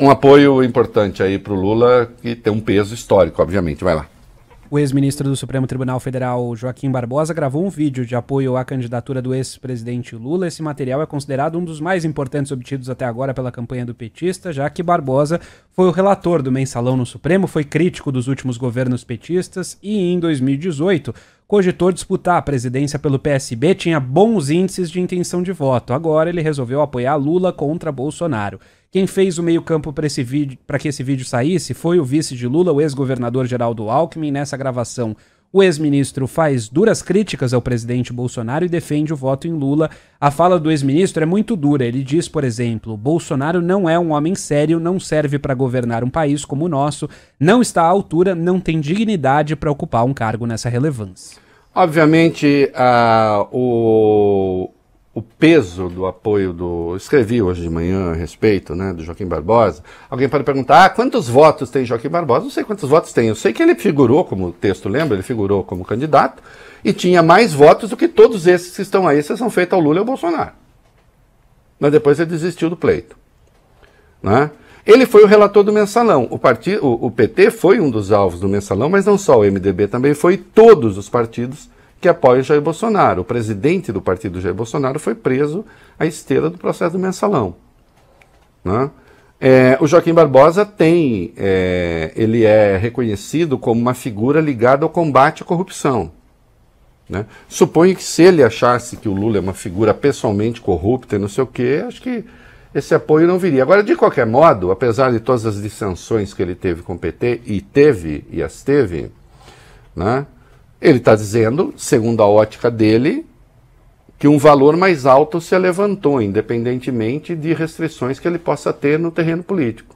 um apoio importante aí para o Lula, que tem um peso histórico, obviamente. Vai lá. O ex-ministro do Supremo Tribunal Federal, Joaquim Barbosa, gravou um vídeo de apoio à candidatura do ex-presidente Lula. Esse material é considerado um dos mais importantes obtidos até agora pela campanha do petista, já que Barbosa foi o relator do mensalão no Supremo, foi crítico dos últimos governos petistas e, em 2018, cogitou disputar a presidência pelo PSB, tinha bons índices de intenção de voto. Agora ele resolveu apoiar Lula contra Bolsonaro. Quem fez o meio-campo para esse vídeo, para que esse vídeo saísse, foi o vice de Lula, o ex-governador Geraldo Alckmin. Nessa gravação, o ex-ministro faz duras críticas ao presidente Bolsonaro e defende o voto em Lula. A fala do ex-ministro é muito dura. Ele diz, por exemplo, Bolsonaro não é um homem sério, não serve para governar um país como o nosso, não está à altura, não tem dignidade para ocupar um cargo nessa relevância. Obviamente, uh, o, o peso do apoio do. Escrevi hoje de manhã a respeito, né, do Joaquim Barbosa. Alguém pode perguntar: ah, quantos votos tem Joaquim Barbosa? Não sei quantos votos tem. Eu sei que ele figurou, como o texto lembra, ele figurou como candidato e tinha mais votos do que todos esses que estão aí, se são feitos ao Lula e ao Bolsonaro. Mas depois ele desistiu do pleito. Né? Ele foi o relator do mensalão. O, partido, o PT foi um dos alvos do mensalão, mas não só o MDB também foi, todos os partidos que apoia o Jair Bolsonaro. O presidente do partido Jair Bolsonaro foi preso à esteira do processo do mensalão. Né? É, o Joaquim Barbosa tem, é, ele é reconhecido como uma figura ligada ao combate à corrupção. Né? Suponho que se ele achasse que o Lula é uma figura pessoalmente corrupta e não sei o quê, acho que esse apoio não viria. Agora, de qualquer modo, apesar de todas as dissensões que ele teve com o PT, e teve, e as teve, né? Ele está dizendo, segundo a ótica dele, que um valor mais alto se levantou, independentemente de restrições que ele possa ter no terreno político.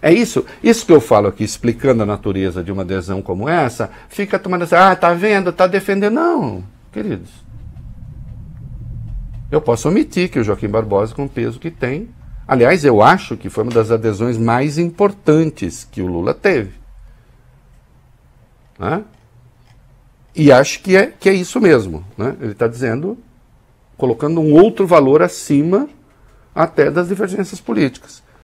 É isso, isso que eu falo aqui, explicando a natureza de uma adesão como essa, fica tomando assim, ah, tá vendo, tá defendendo. Não, queridos. Eu posso omitir que o Joaquim Barbosa, com o peso que tem, aliás, eu acho que foi uma das adesões mais importantes que o Lula teve. Né? E acho que é, que é isso mesmo. Né? Ele está dizendo, colocando um outro valor acima até das divergências políticas.